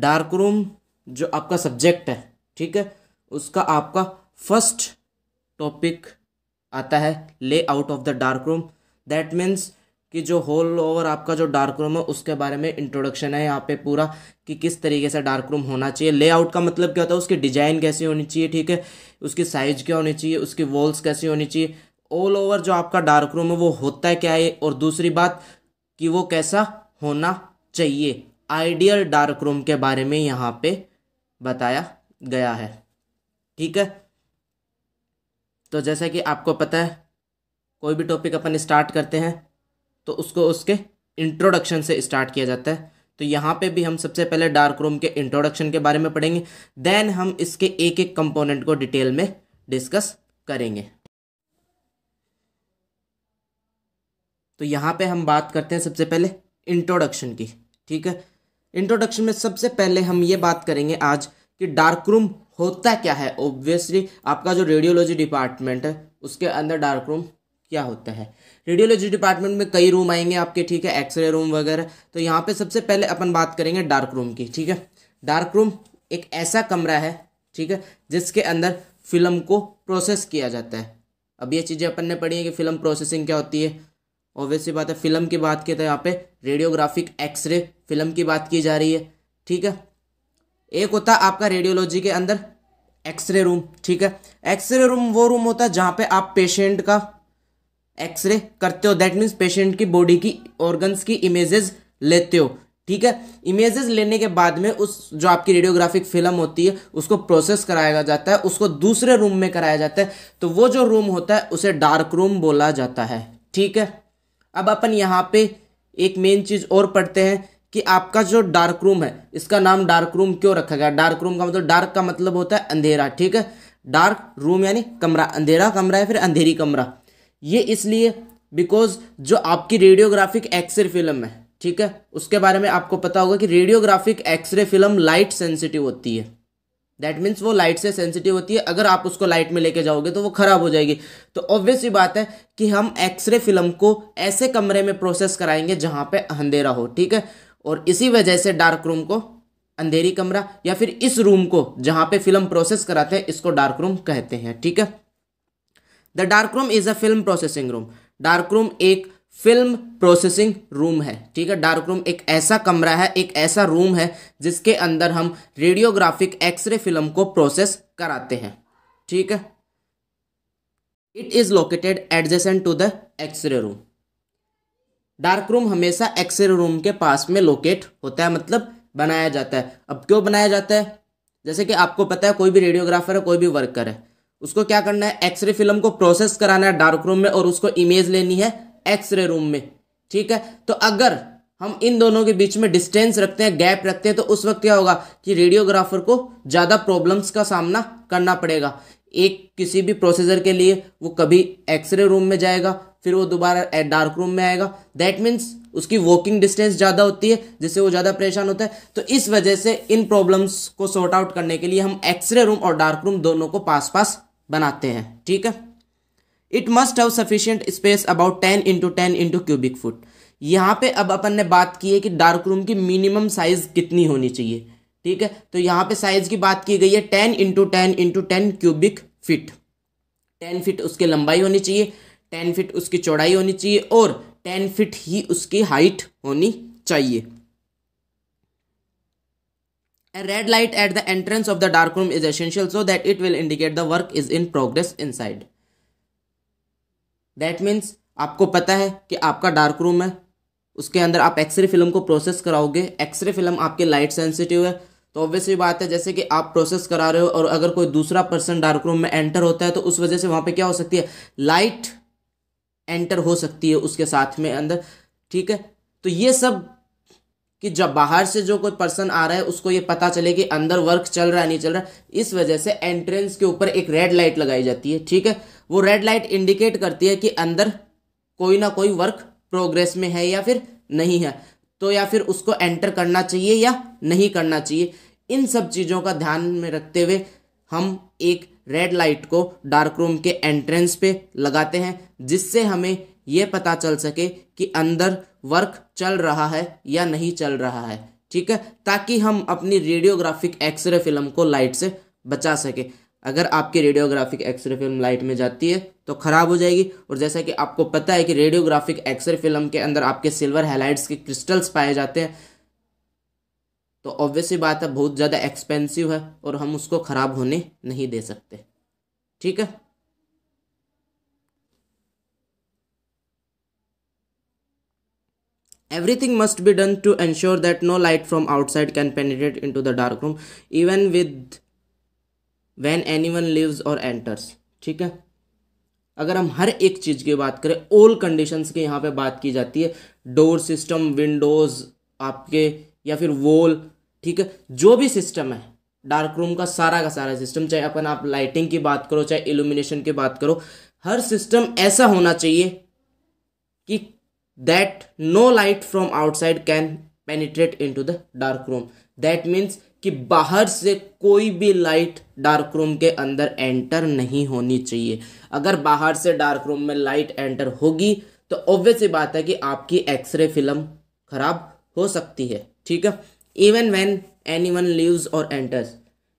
Dark room जो आपका subject है ठीक है उसका आपका फर्स्ट टॉपिक आता है layout of the dark room that means कि जो होल ओवर आपका जो डार्क रूम है उसके बारे में इंट्रोडक्शन है यहाँ पे पूरा कि किस तरीके से डार्क रूम होना चाहिए लेआउट का मतलब क्या होता है उसकी डिजाइन कैसी होनी चाहिए ठीक है उसकी साइज क्या होनी चाहिए उसकी वॉल्स कैसी होनी चाहिए ऑल ओवर जो आपका डार्क रूम है वो होता है क्या है और दूसरी बात कि वो कैसा होना चाहिए आइडियल डार्क रूम के बारे में यहाँ पे बताया गया है ठीक है तो जैसा कि आपको पता है कोई भी टॉपिक अपन स्टार्ट करते हैं तो उसको उसके इंट्रोडक्शन से स्टार्ट किया जाता है तो यहाँ पे भी हम सबसे पहले डार्क रूम के इंट्रोडक्शन के बारे में पढ़ेंगे देन हम इसके एक एक कंपोनेंट को डिटेल में डिस्कस करेंगे तो यहाँ पे हम बात करते हैं सबसे पहले इंट्रोडक्शन की ठीक है इंट्रोडक्शन में सबसे पहले हम ये बात करेंगे आज कि डार्क रूम होता क्या है ओब्वियसली आपका जो रेडियोलॉजी डिपार्टमेंट है उसके अंदर डार्क रूम क्या होता है रेडियोलॉजी डिपार्टमेंट में कई रूम आएंगे आपके ठीक है एक्सरे रूम वगैरह तो यहाँ पे सबसे पहले अपन बात करेंगे डार्क रूम की ठीक है डार्क रूम एक ऐसा कमरा है ठीक है जिसके अंदर फिल्म को प्रोसेस किया जाता है अब ये चीज़ें अपन ने पढ़ी है कि फिल्म प्रोसेसिंग क्या होती है ऑब्वियसली बात है फिल्म की बात की तो यहाँ पे रेडियोग्राफिक एक्सरे फिल्म की बात की जा रही है ठीक है एक होता है आपका रेडियोलॉजी के अंदर एक्सरे रूम ठीक है एक्सरे रूम वो रूम होता है जहाँ पे आप पेशेंट का एक्सरे करते हो दैट मीन्स पेशेंट की बॉडी की ऑर्गन्स की इमेजेस लेते हो ठीक है इमेजेस लेने के बाद में उस जो आपकी रेडियोग्राफिक फिल्म होती है उसको प्रोसेस कराया जाता है उसको दूसरे रूम में कराया जाता है तो वो जो रूम होता है उसे डार्क रूम बोला जाता है ठीक है अब अपन यहाँ पे एक मेन चीज़ और पढ़ते हैं कि आपका जो डार्क रूम है इसका नाम डार्क रूम क्यों रखा गया डार्क रूम का मतलब डार्क का मतलब होता है अंधेरा ठीक है डार्क रूम यानी कमरा अंधेरा कमरा है फिर अंधेरी कमरा ये इसलिए बिकॉज जो आपकी रेडियोग्राफिक एक्सरे फिल्म है ठीक है उसके बारे में आपको पता होगा कि radiographic x ray film light sensitive होती है दैट मीन्स वो लाइट से सेंसिटिव होती है अगर आप उसको लाइट में लेके जाओगे तो वो ख़राब हो जाएगी तो ऑब्वियस बात है कि हम एक्सरे फिल्म को ऐसे कमरे में प्रोसेस कराएंगे जहाँ पे अंधेरा हो ठीक है और इसी वजह से डार्क रूम को अंधेरी कमरा या फिर इस रूम को जहां पे फिल्म प्रोसेस कराते हैं इसको डार्क रूम कहते हैं ठीक है the dark room is a film processing room dark room एक फिल्म प्रोसेसिंग रूम है ठीक है डार्क रूम एक ऐसा कमरा है एक ऐसा रूम है जिसके अंदर हम रेडियोग्राफिक एक्सरे फिल्म को प्रोसेस कराते हैं ठीक है it is located adjacent to the x ray room dark room हमेशा एक्सरे रूम के पास में लोकेट होता है मतलब बनाया जाता है अब क्यों बनाया जाता है जैसे कि आपको पता है कोई भी रेडियोग्राफर है कोई भी वर्कर है उसको क्या करना है एक्सरे फिल्म को प्रोसेस कराना है डार्क रूम में और उसको इमेज लेनी है एक्सरे रूम में ठीक है तो अगर हम इन दोनों के बीच में डिस्टेंस रखते हैं गैप रखते हैं तो उस वक्त क्या होगा कि रेडियोग्राफर को ज़्यादा प्रॉब्लम्स का सामना करना पड़ेगा एक किसी भी प्रोसेसर के लिए वो कभी एक्सरे रूम में जाएगा फिर वो दोबारा डार्क रूम में आएगा दैट मीन्स उसकी वॉकिंग डिस्टेंस ज़्यादा होती है जिससे वो ज़्यादा परेशान होता है तो इस वजह से इन प्रॉब्लम्स को सॉर्ट आउट करने के लिए हम एक्सरे रूम और डार्क रूम दोनों को पास पास बनाते हैं ठीक है it must have sufficient space about ten into ten into cubic foot यहाँ पे अब अपन ने बात की है कि डार्क रूम की मिनिमम साइज कितनी होनी चाहिए ठीक है तो यहाँ पे साइज की बात की गई है ten into ten into ten cubic feet ten feet उसकी लंबाई होनी चाहिए टेन फिट उसकी चौड़ाई होनी चाहिए और टेन फिट ही उसकी हाइट होनी चाहिए A red light at the entrance of the dark room is essential so that it will indicate the work is in progress inside. That means आपको पता है कि आपका डार्क रूम है उसके अंदर आप एक्सरे फिल्म को प्रोसेस कराओगे एक्सरे फिल्म आपके लाइट सेंसिटिव है तो ऑब्वियसली बात है जैसे कि आप प्रोसेस करा रहे हो और अगर कोई दूसरा पर्सन डार्क रूम में एंटर होता है तो उस वजह से वहाँ पे क्या हो सकती है लाइट एंटर हो सकती है उसके साथ में अंदर ठीक है तो ये सब कि जब बाहर से जो कोई पर्सन आ रहा है उसको ये पता चले कि अंदर वर्क चल रहा है नहीं चल रहा इस वजह से एंट्रेंस के ऊपर एक रेड लाइट लगाई जाती है ठीक है वो रेड लाइट इंडिकेट करती है कि अंदर कोई ना कोई वर्क प्रोग्रेस में है या फिर नहीं है तो या फिर उसको एंटर करना चाहिए या नहीं करना चाहिए इन सब चीज़ों का ध्यान में रखते हुए हम एक रेड लाइट को डार्क रूम के एंट्रेंस पे लगाते हैं जिससे हमें ये पता चल सके कि अंदर वर्क चल रहा है या नहीं चल रहा है ठीक है ताकि हम अपनी रेडियोग्राफिक एक्सरे फिल्म को लाइट से बचा सके अगर आपकी रेडियोग्राफिक एक्सरे फिल्म लाइट में जाती है तो ख़राब हो जाएगी और जैसा कि आपको पता है कि रेडियोग्राफिक एक्सरे फिल्म के अंदर आपके सिल्वर हेलाइट्स के क्रिस्टल्स पाए जाते हैं तो ऑब्वियस ही बात है बहुत ज़्यादा एक्सपेंसिव है और हम उसको ख़राब होने नहीं दे सकते ठीक है everything must be done to ensure that no light from outside can penetrate into the dark room even with when anyone lives or enters ठीक है अगर हम हर एक चीज़ की बात करें ऑल कंडीशंस की यहाँ पे बात की जाती है डोर सिस्टम विंडोज़ आपके या फिर वोल ठीक है जो भी सिस्टम है डार्क रूम का सारा का सारा सिस्टम चाहे अपन आप लाइटिंग की बात करो चाहे इल्यूमिनेशन की बात करो हर सिस्टम ऐसा होना चाहिए कि that no light from outside can penetrate into the dark room that means कि बाहर से कोई भी लाइट डार्क रूम के अंदर एंटर नहीं होनी चाहिए अगर बाहर से डार्क रूम में लाइट एंटर होगी तो ऑब्वियस बात है कि आपकी एक्सरे फिल्म खराब हो सकती है ठीक है even anyone leaves or enters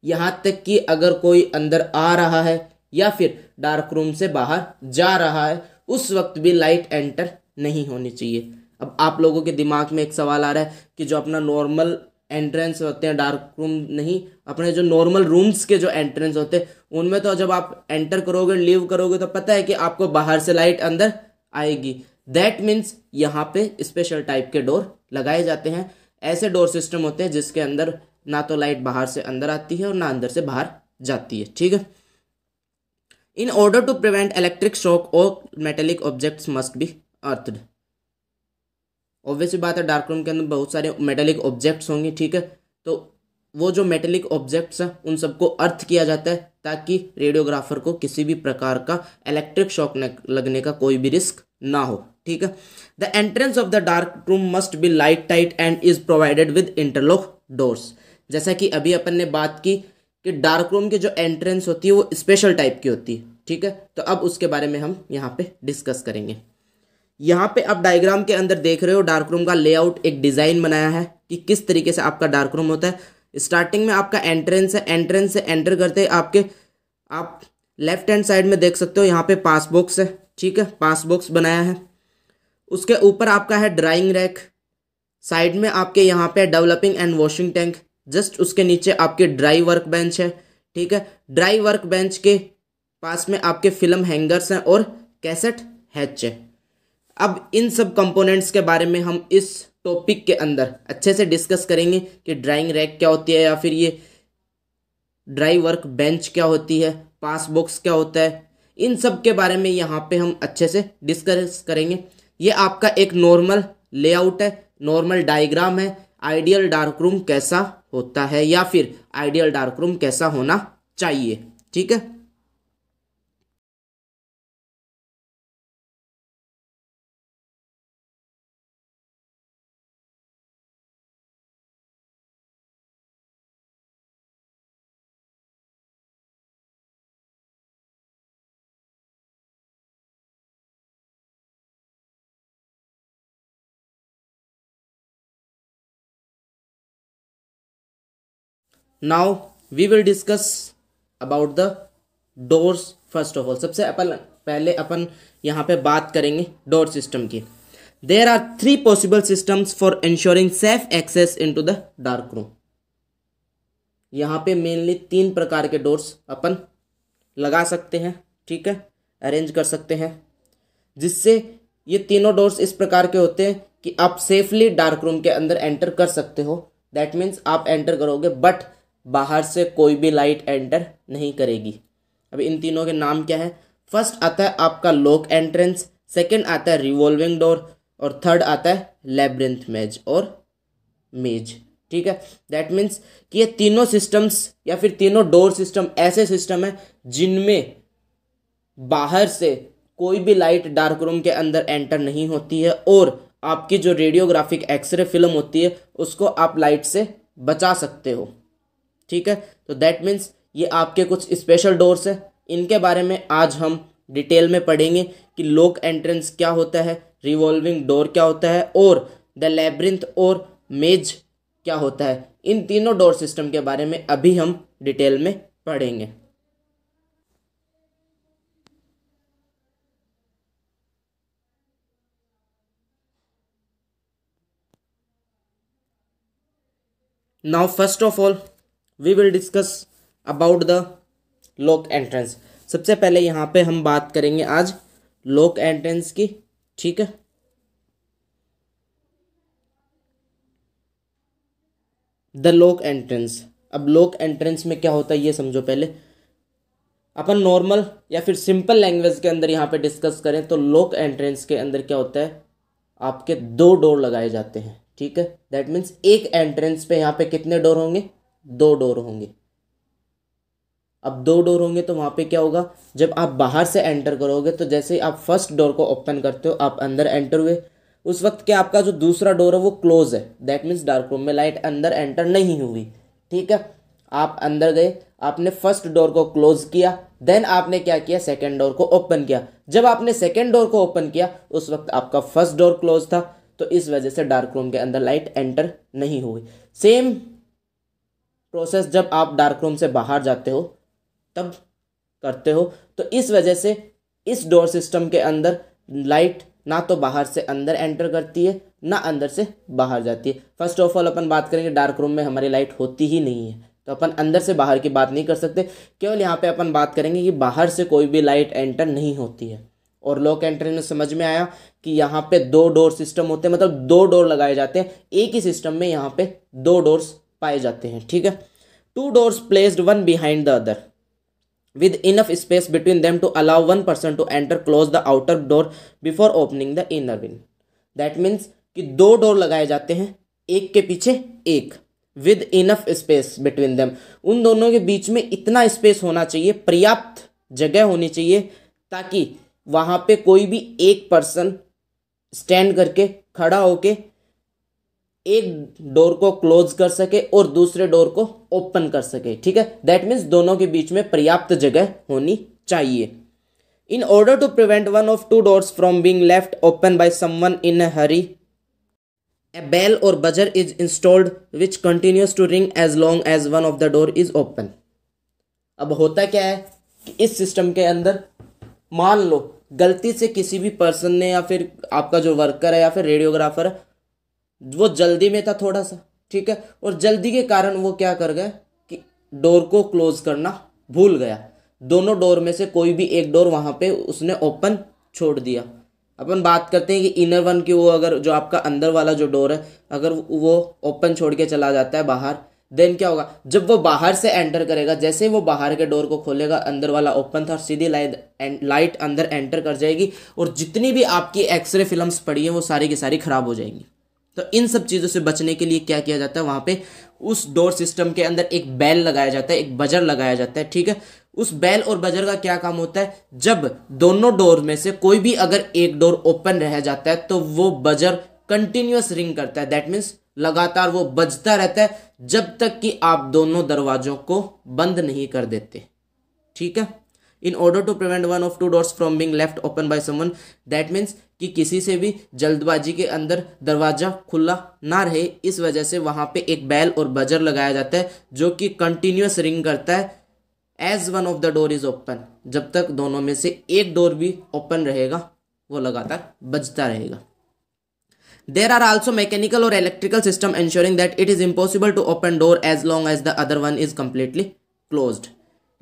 यहाँ तक कि अगर कोई अंदर आ रहा है या फिर डार्क रूम से बाहर जा रहा है उस वक्त भी लाइट एंटर नहीं होनी चाहिए अब आप लोगों के दिमाग में एक सवाल आ रहा है कि जो अपना नॉर्मल एंट्रेंस होते हैं डार्क रूम नहीं अपने जो नॉर्मल रूम्स के जो एंट्रेंस होते हैं उनमें तो जब आप एंटर करोगे लीव करोगे तो पता है कि आपको बाहर से लाइट अंदर आएगी दैट मीन्स यहाँ पे स्पेशल टाइप के डोर लगाए जाते हैं ऐसे डोर सिस्टम होते हैं जिसके अंदर ना तो लाइट बाहर से अंदर आती है और ना अंदर से बाहर जाती है ठीक है in order to prevent electric shock और metallic objects must be earthed obviously बात है डार्क रूम के अंदर बहुत सारे मेटेलिक ऑब्जेक्ट्स होंगे ठीक है तो वो जो मेटेलिक ऑब्जेक्ट्स हैं उन सबको अर्थ किया जाता है ताकि रेडियोग्राफर को किसी भी प्रकार का इलेक्ट्रिक शॉक लगने का कोई भी रिस्क ना हो ठीक है the entrance of the dark room must be light tight and is provided with interlock doors जैसा कि अभी अपन ने बात की कि डार्क रूम की जो एंट्रेंस होती है वो स्पेशल टाइप की होती है ठीक है तो अब उसके बारे में हम यहाँ पे डिस्कस करेंगे यहाँ पे आप डायग्राम के अंदर देख रहे हो डार्क रूम का लेआउट एक डिज़ाइन बनाया है कि किस तरीके से आपका डार्क रूम होता है स्टार्टिंग में आपका एंट्रेंस है एंट्रेंस से एंटर करते आपके आप लेफ्ट हैंड साइड में देख सकते हो यहाँ पे पास बॉक्स है ठीक है पास बॉक्स बनाया है उसके ऊपर आपका है ड्राइंग रैक साइड में आपके यहाँ पे developing and washing tank just उसके नीचे आपके ड्राई वर्क बेंच है ठीक है ड्राई वर्क बेंच के पास में आपके फिल्म हैंगर्स हैं और कैसेट हैच है अब इन सब कंपोनेंट्स के बारे में हम इस टॉपिक के अंदर अच्छे से डिस्कस करेंगे कि ड्राइंग रैक क्या होती है या फिर ये ड्राई वर्क बेंच क्या होती है पास बॉक्स क्या होता है इन सब के बारे में यहाँ पे हम अच्छे से डिस्कस करेंगे ये आपका एक नॉर्मल लेआउट है नॉर्मल डायग्राम है आइडियल डार्क रूम कैसा होता है या फिर आइडियल डार्क रूम कैसा होना चाहिए ठीक है now we will discuss about the doors first of all सबसे अपन पहले अपन यहाँ पे बात करेंगे डोर सिस्टम की there are three possible systems for ensuring safe access into the dark room यहाँ पे मेनली तीन प्रकार के डोर्स अपन लगा सकते हैं ठीक है अरेंज कर सकते हैं जिससे ये तीनों डोर्स इस प्रकार के होते हैं कि आप सेफली डार्क रूम के अंदर एंटर कर सकते हो दैट मीन्स आप एंटर करोगे बट बाहर से कोई भी लाइट एंटर नहीं करेगी अब इन तीनों के नाम क्या है फर्स्ट आता है आपका लोक एंट्रेंस सेकंड आता है रिवॉल्विंग डोर और थर्ड आता है लेब्रिंथ मेज और मेज ठीक है दैट मीन्स कि ये तीनों सिस्टम्स या फिर तीनों डोर सिस्टम ऐसे सिस्टम है जिनमें बाहर से कोई भी लाइट डार्क रूम के अंदर एंटर नहीं होती है और आपकी जो रेडियोग्राफिक एक्सरे फिल्म होती है उसको आप लाइट से बचा सकते हो ठीक है तो दैट मीन्स ये आपके कुछ स्पेशल डोर्स हैं इनके बारे में आज हम डिटेल में पढ़ेंगे कि लोक एंट्रेंस क्या होता है रिवॉल्विंग डोर क्या होता है और द लेब्रिंथ और मेज क्या होता है इन तीनों डोर सिस्टम के बारे में अभी हम डिटेल में पढ़ेंगे now first of all we will discuss about the lock entrance सबसे पहले यहाँ पे हम बात करेंगे आज लोक एंट्रेंस की ठीक है द लोक एंट्रेंस अब लोक एंट्रेंस में क्या होता है ये समझो पहले अपन नॉर्मल या फिर सिंपल लैंग्वेज के अंदर यहाँ पे डिस्कस करें तो लोक एंट्रेंस के अंदर क्या होता है आपके दो डोर लगाए जाते हैं ठीक है दैट मीन्स एक एंट्रेंस पे यहाँ पे कितने डोर होंगे दो डोर होंगे अब दो डोर होंगे तो वहाँ पे क्या होगा जब आप बाहर से एंटर करोगे तो जैसे ही आप फर्स्ट डोर को ओपन करते हो आप अंदर एंटर हुए उस वक्त क्या आपका जो दूसरा डोर है वो क्लोज है दैट मीन्स डार्क रूम में लाइट अंदर एंटर नहीं हुई ठीक है आप अंदर गए आपने फर्स्ट डोर को क्लोज किया देन आपने क्या किया सेकेंड डोर को ओपन किया जब आपने सेकेंड डोर को ओपन किया उस वक्त आपका फर्स्ट डोर क्लोज था तो इस वजह से डार्क रूम के अंदर लाइट एंटर नहीं हुई सेम प्रोसेस जब आप डार्क रूम से बाहर जाते हो तब करते हो तो इस वजह से इस डोर सिस्टम के अंदर लाइट ना तो बाहर से अंदर एंटर करती है ना अंदर से बाहर जाती है फर्स्ट ऑफ ऑल अपन बात करेंगे डार्क रूम में हमारी लाइट होती ही नहीं है तो अपन अंदर से बाहर की बात नहीं कर सकते केवल यहाँ पे अपन बात करेंगे कि बाहर से कोई भी लाइट एंटर नहीं होती है और लॉक एंट्री में समझ में आया कि यहाँ पे दो डोर सिस्टम होते हैं मतलब दो डोर लगाए जाते हैं एक ही सिस्टम में यहाँ पे दो डोर्स पाए जाते हैं ठीक है two doors placed one behind the other with enough space between them to allow one person to enter close the outer door before opening the inner one that means कि दो डोर लगाए जाते हैं एक के पीछे एक with enough space between them उन दोनों के बीच में इतना स्पेस होना चाहिए पर्याप्त जगह होनी चाहिए ताकि वहाँ पे कोई भी एक पर्सन स्टैंड करके खड़ा होके एक डोर को क्लोज कर सके और दूसरे डोर को ओपन कर सके ठीक है दैट मीन्स दोनों के बीच में पर्याप्त जगह होनी चाहिए in order to prevent one of two doors from being left open by someone in hurry a bell or buzzer is installed which continues to ring as long as one of the door is open अब होता क्या है कि इस system के अंदर मान लो गलती से किसी भी पर्सन ने या फिर आपका जो वर्कर है या फिर रेडियोग्राफर है वो जल्दी में था थोड़ा सा ठीक है और जल्दी के कारण वो क्या कर गए कि डोर को क्लोज करना भूल गया दोनों डोर में से कोई भी एक डोर वहाँ पे उसने ओपन छोड़ दिया अपन बात करते हैं कि इनर वन की वो अगर जो आपका अंदर वाला जो डोर है अगर वो ओपन छोड़ के चला जाता है बाहर देन क्या होगा जब वो बाहर से एंटर करेगा जैसे वो बाहर के डोर को खोलेगा अंदर वाला ओपन था और सीधी लाइट लाइट अंदर एंटर कर जाएगी और जितनी भी आपकी एक्सरे फिल्म्स पड़ी हैं वो सारी की सारी ख़राब हो जाएंगी तो इन सब चीज़ों से बचने के लिए क्या किया जाता है वहाँ पे उस डोर सिस्टम के अंदर एक बैल लगाया जाता है एक बजर लगाया जाता है ठीक है उस बैल और बजर का क्या काम होता है जब दोनों डोर में से कोई भी अगर एक डोर ओपन रह जाता है तो वो बजर कंटिन्यूस रिंग करता है दैट मीन्स लगातार वो बजता रहता है जब तक कि आप दोनों दरवाजों को बंद नहीं कर देते ठीक है in order to prevent one of two doors from being left open by someone that means कि किसी से भी जल्दबाजी के अंदर दरवाजा खुला ना रहे इस वजह से वहाँ पे एक बैल और बजर लगाया जाता है जो कि कंटिन्यूस रिंग करता है as one of the door is open जब तक दोनों में से एक डोर भी ओपन रहेगा वो लगातार बजता रहेगा there are also mechanical or electrical system ensuring that it is impossible to open door as long as the other one is completely close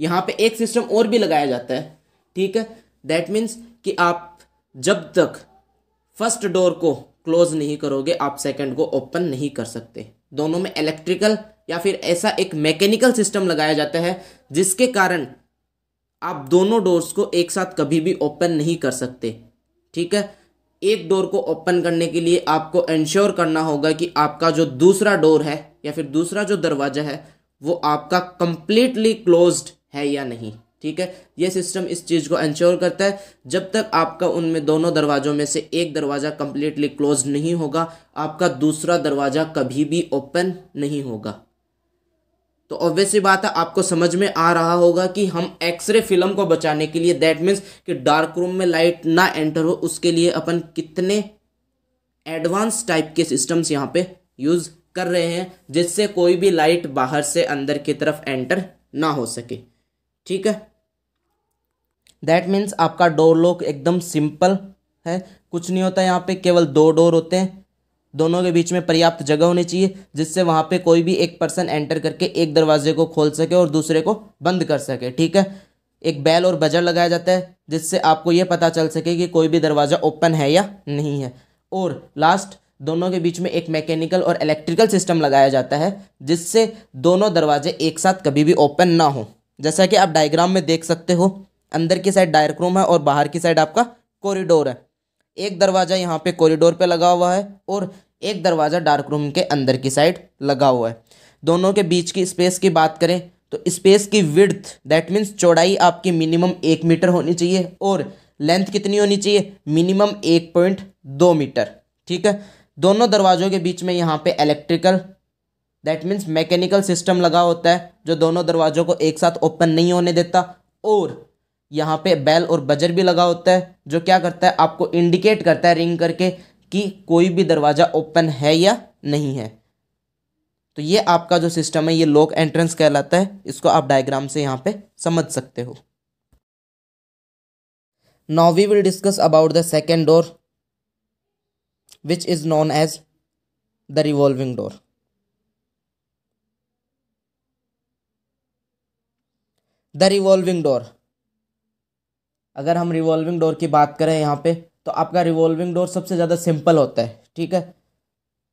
यहाँ पे एक सिस्टम और भी लगाया जाता है ठीक है दैट मीन्स कि आप जब तक फर्स्ट डोर को क्लोज नहीं करोगे आप सेकंड को ओपन नहीं कर सकते दोनों में इलेक्ट्रिकल या फिर ऐसा एक मैकेनिकल सिस्टम लगाया जाता है जिसके कारण आप दोनों डोर्स को एक साथ कभी भी ओपन नहीं कर सकते ठीक है एक डोर को ओपन करने के लिए आपको इंश्योर करना होगा कि आपका जो दूसरा डोर है या फिर दूसरा जो दरवाज़ा है वो आपका कंप्लीटली क्लोज्ड है या नहीं ठीक है ये सिस्टम इस चीज़ को इंश्योर करता है जब तक आपका उनमें दोनों दरवाज़ों में से एक दरवाज़ा कम्प्लीटली क्लोज नहीं होगा आपका दूसरा दरवाज़ा कभी भी ओपन नहीं होगा तो ऑब्वियसली बात है आपको समझ में आ रहा होगा कि हम एक्सरे फिल्म को बचाने के लिए दैट मीन्स कि डार्क रूम में लाइट ना एंटर हो उसके लिए अपन कितने एडवांस टाइप के सिस्टम्स यहाँ पे यूज़ कर रहे हैं जिससे कोई भी लाइट बाहर से अंदर की तरफ एंटर ना हो सके ठीक है दैट मीन्स आपका डोर लॉक एकदम सिंपल है कुछ नहीं होता यहाँ पे केवल दो डोर होते हैं दोनों के बीच में पर्याप्त जगह होनी चाहिए जिससे वहाँ पे कोई भी एक पर्सन एंटर करके एक दरवाजे को खोल सके और दूसरे को बंद कर सके ठीक है एक बैल और बजर लगाया जाता है जिससे आपको ये पता चल सके कि कोई भी दरवाज़ा ओपन है या नहीं है और लास्ट दोनों के बीच में एक मैकेनिकल और इलेक्ट्रिकल सिस्टम लगाया जाता है जिससे दोनों दरवाजे एक साथ कभी भी ओपन ना हों जैसा कि आप डायग्राम में देख सकते हो अंदर की साइड डायरेक रूम है और बाहर की साइड आपका कॉरिडोर है एक दरवाज़ा यहाँ पे कॉरिडोर पे लगा हुआ है और एक दरवाज़ा डार्क रूम के अंदर की साइड लगा हुआ है दोनों के बीच की स्पेस की बात करें तो स्पेस की विर्थ दैट मीन्स चौड़ाई आपकी मिनिमम एक मीटर होनी चाहिए और लेंथ कितनी होनी चाहिए मिनिमम एक पॉइंट दो मीटर ठीक है दोनों दरवाज़ों के बीच में यहाँ पे electrical that means mechanical system लगा होता है जो दोनों दरवाज़ों को एक साथ ओपन नहीं होने देता और यहाँ पे बेल और बजर भी लगा होता है जो क्या करता है आपको इंडिकेट करता है रिंग करके कि कोई भी दरवाज़ा ओपन है या नहीं है तो ये आपका जो सिस्टम है ये लॉक एंट्रेंस कहलाता है इसको आप डायग्राम से यहाँ पे समझ सकते हो now we will discuss about the second door which is known as the revolving door the revolving door अगर हम रिवॉल्विंग डोर की बात करें यहाँ पे तो आपका रिवॉल्विंग डोर सबसे ज़्यादा सिंपल होता है ठीक है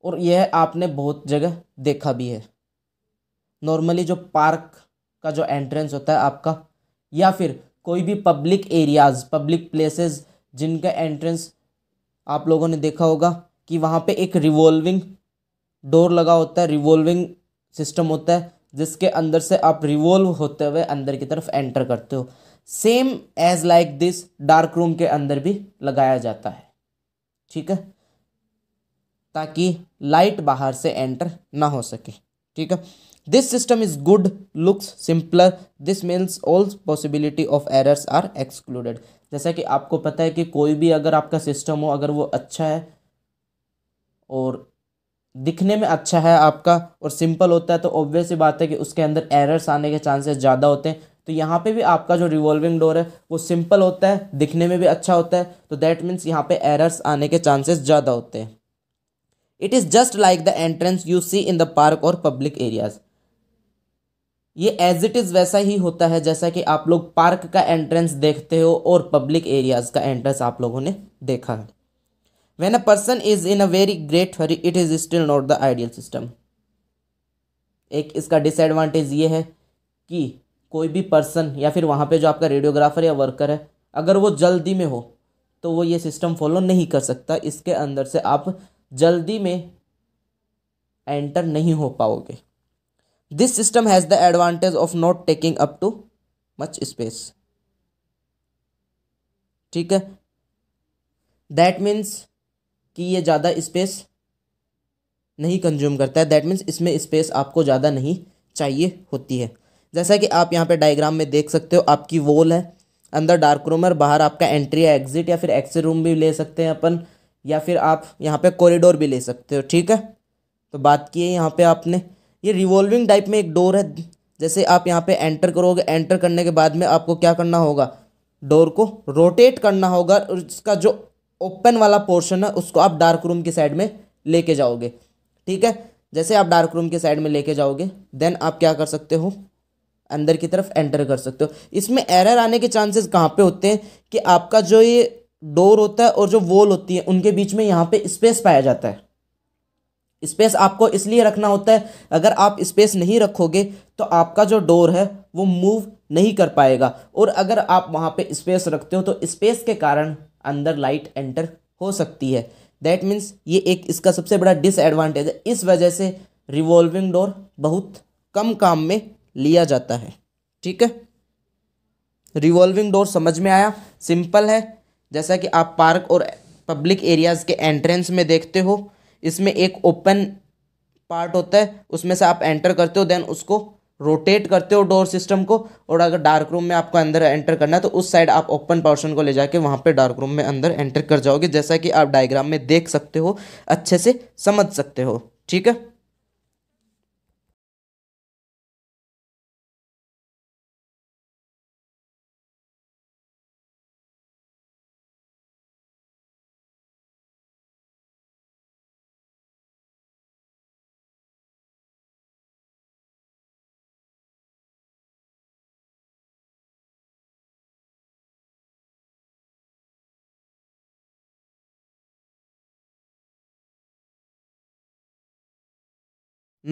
और यह आपने बहुत जगह देखा भी है नॉर्मली जो पार्क का जो एंट्रेंस होता है आपका या फिर कोई भी पब्लिक एरियाज़ पब्लिक प्लेसेस जिनका एंट्रेंस आप लोगों ने देखा होगा कि वहाँ पे एक रिवॉल्विंग डोर लगा होता है रिवॉल्विंग सिस्टम होता है जिसके अंदर से आप रिवॉल्व होते हुए अंदर की तरफ एंटर करते हो same as like this dark room के अंदर भी लगाया जाता है ठीक है ताकि लाइट बाहर से एंटर ना हो सके ठीक है this system is good looks simpler this means all possibility of errors are excluded जैसा कि आपको पता है कि कोई भी अगर आपका सिस्टम हो अगर वो अच्छा है और दिखने में अच्छा है आपका और सिंपल होता है तो ऑब्वियस बात है कि उसके अंदर एरर्स आने के चांसेस ज़्यादा होते हैं तो यहाँ पे भी आपका जो रिवॉल्विंग डोर है वो सिंपल होता है दिखने में भी अच्छा होता है तो दैट मीन्स यहाँ पे एरर्स आने के चांसेस ज़्यादा होते हैं it is just like the entrance you see in the park और पब्लिक एरियाज ये एज इट इज़ वैसा ही होता है जैसा कि आप लोग पार्क का एंट्रेंस देखते हो और पब्लिक एरियाज़ का एंट्रेंस आप लोगों ने देखा है when a person is in a very great hurry it is still not the ideal system एक इसका डिसएडवांटेज ये है कि कोई भी पर्सन या फिर वहाँ पे जो आपका रेडियोग्राफर या वर्कर है अगर वो जल्दी में हो तो वो ये सिस्टम फॉलो नहीं कर सकता इसके अंदर से आप जल्दी में एंटर नहीं हो पाओगे this system has the advantage of not taking up too much space ठीक है दैट मीन्स कि ये ज़्यादा स्पेस नहीं कंज्यूम करता है दैट मीन्स इसमें स्पेस आपको ज़्यादा नहीं चाहिए होती है जैसा कि आप यहाँ पे डायग्राम में देख सकते हो आपकी वॉल है अंदर डार्क रूम है बाहर आपका एंट्री या एग्जिट या फिर एक्सिट रूम भी ले सकते हैं अपन या फिर आप यहाँ पे कॉरिडोर भी ले सकते हो ठीक है तो बात की है यहाँ पे आपने ये रिवॉल्विंग टाइप में एक डोर है जैसे आप यहाँ पे एंटर करोगे एंटर करने के बाद में आपको क्या करना होगा डोर को रोटेट करना होगा और इसका जो ओपन वाला पोर्शन है उसको आप डार्क रूम की साइड में लेके जाओगे ठीक है जैसे आप डार्क रूम के साइड में लेके जाओगे देन आप क्या कर सकते हो अंदर की तरफ एंटर कर सकते हो इसमें एरर आने के चांसेस कहाँ पे होते हैं कि आपका जो ये डोर होता है और जो वॉल होती है उनके बीच में यहाँ पे स्पेस पाया जाता है स्पेस आपको इसलिए रखना होता है अगर आप स्पेस नहीं रखोगे तो आपका जो डोर है वो मूव नहीं कर पाएगा और अगर आप वहाँ पे स्पेस रखते हो तो स्पेस के कारण अंदर लाइट एंटर हो सकती है दैट मीन्स ये एक इसका सबसे बड़ा डिसएडवांटेज है इस वजह से रिवॉल्विंग डोर बहुत कम काम में लिया जाता है ठीक है रिवॉल्विंग डोर समझ में आया सिंपल है जैसा कि आप पार्क और पब्लिक एरियाज़ के एंट्रेंस में देखते हो इसमें एक ओपन पार्ट होता है उसमें से आप एंटर करते हो देन उसको रोटेट करते हो डोर सिस्टम को और अगर डार्क रूम में आपको अंदर एंटर करना है तो उस साइड आप ओपन पोर्शन को ले जाके वहाँ पे डार्क रूम में अंदर एंटर कर जाओगे जैसा कि आप डायग्राम में देख सकते हो अच्छे से समझ सकते हो ठीक है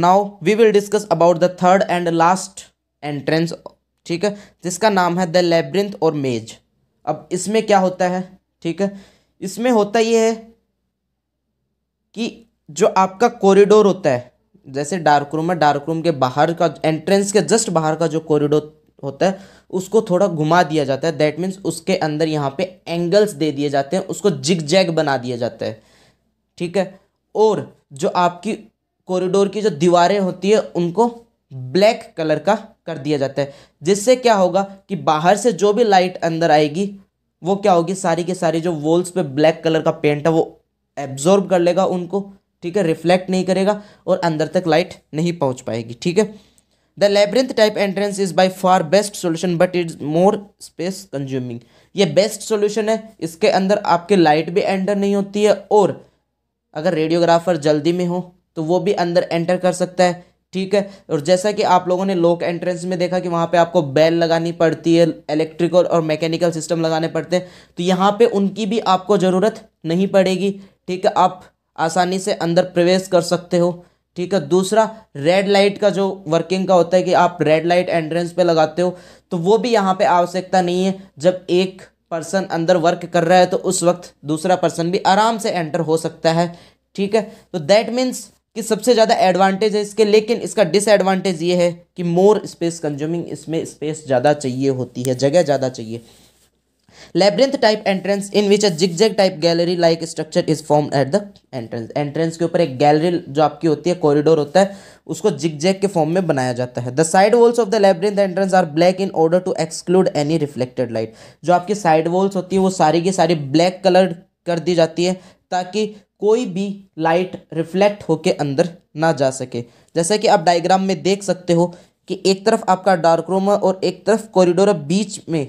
now we will discuss about the third and last entrance ठीक है जिसका नाम है द लेब्रिंथ और मेज अब इसमें क्या होता है ठीक है इसमें होता यह है कि जो आपका कॉरिडोर होता है जैसे डार्क रूम है डार्क रूम के बाहर का एंट्रेंस के जस्ट बाहर का जो कॉरिडोर होता है उसको थोड़ा घुमा दिया जाता है दैट मीन्स उसके अंदर यहाँ पे एंगल्स दे दिए जाते हैं उसको जिग जैग बना दिया जाता है ठीक है और जो आपकी कॉरिडोर की जो दीवारें होती है उनको ब्लैक कलर का कर दिया जाता है जिससे क्या होगा कि बाहर से जो भी लाइट अंदर आएगी वो क्या होगी सारी के सारी जो वॉल्स पे ब्लैक कलर का पेंट है वो एब्जॉर्ब कर लेगा उनको ठीक है रिफ्लेक्ट नहीं करेगा और अंदर तक लाइट नहीं पहुंच पाएगी ठीक है the labyrinth type entrance is by far best solution but it's more space consuming ये बेस्ट सोल्यूशन है इसके अंदर आपके लाइट भी एंटर नहीं होती है और अगर रेडियोग्राफर जल्दी में हो तो वो भी अंदर एंटर कर सकता है ठीक है और जैसा कि आप लोगों ने लोक एंट्रेंस में देखा कि वहाँ पे आपको बेल लगानी पड़ती है इलेक्ट्रिकल और मैकेनिकल सिस्टम लगाने पड़ते हैं तो यहाँ पे उनकी भी आपको ज़रूरत नहीं पड़ेगी ठीक है आप आसानी से अंदर प्रवेश कर सकते हो ठीक है दूसरा रेड लाइट का जो वर्किंग का होता है कि आप रेड लाइट एंट्रेंस पर लगाते हो तो वो भी यहाँ पर आवश्यकता नहीं है जब एक पर्सन अंदर वर्क कर रहा है तो उस वक्त दूसरा पर्सन भी आराम से एंटर हो सकता है ठीक है तो दैट मीन्स कि सबसे ज़्यादा एडवांटेज है इसके लेकिन इसका डिसएडवांटेज ये है कि मोर स्पेस कंज्यूमिंग इसमें स्पेस ज़्यादा चाहिए होती है जगह ज़्यादा चाहिए labyrinth type entrance in which a zigzag type gallery like structure is form at the entrance entrance के ऊपर एक गैलरी जो आपकी होती है कॉरिडोर होता है उसको जिगजैग के फॉर्म में बनाया जाता है the side walls of the labyrinth entrance are black in order to exclude any reflected light जो आपकी साइड वॉल्स होती है वो सारी की सारी ब्लैक कलर कर दी जाती है ताकि कोई भी लाइट रिफ्लेक्ट होके अंदर ना जा सके जैसा कि आप डायग्राम में देख सकते हो कि एक तरफ आपका डार्क रूम है और एक तरफ कॉरिडोर बीच में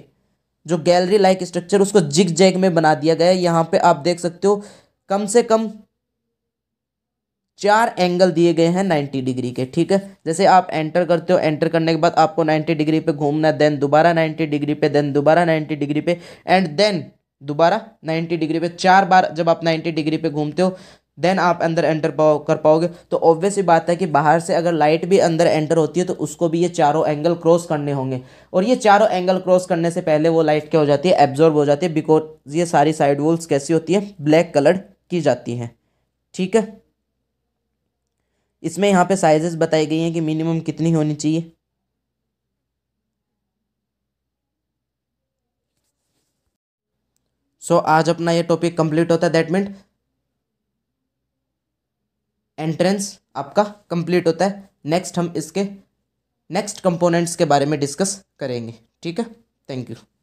जो गैलरी लाइक स्ट्रक्चर उसको जिग जैग में बना दिया गया है यहाँ पे आप देख सकते हो कम से कम चार एंगल दिए गए हैं नाइन्टी डिग्री के ठीक है जैसे आप एंटर करते हो एंटर करने के बाद आपको नाइन्टी डिग्री पे घूमना देन दोबारा नाइन्टी डिग्री पे देन दोबारा नाइन्टी डिग्री पे एंड देन दोबारा 90 डिग्री पे चार बार जब आप 90 डिग्री पे घूमते हो देन आप अंदर एंटर पाओ कर पाओगे तो ऑब्वियस बात है कि बाहर से अगर लाइट भी अंदर एंटर होती है तो उसको भी ये चारों एंगल क्रॉस करने होंगे और ये चारों एंगल क्रॉस करने से पहले वो लाइट क्या हो जाती है एब्जॉर्ब हो जाती है बिकॉज ये सारी साइड वॉल्स कैसी होती है ब्लैक कलर की जाती हैं ठीक है इसमें यहाँ पर साइजेस बताई गई हैं कि मिनिमम कितनी होनी चाहिए सो so, आज अपना ये टॉपिक कंप्लीट होता है दैट मीन एंट्रेंस आपका कंप्लीट होता है नेक्स्ट हम इसके नेक्स्ट कंपोनेंट्स के बारे में डिस्कस करेंगे ठीक है थैंक यू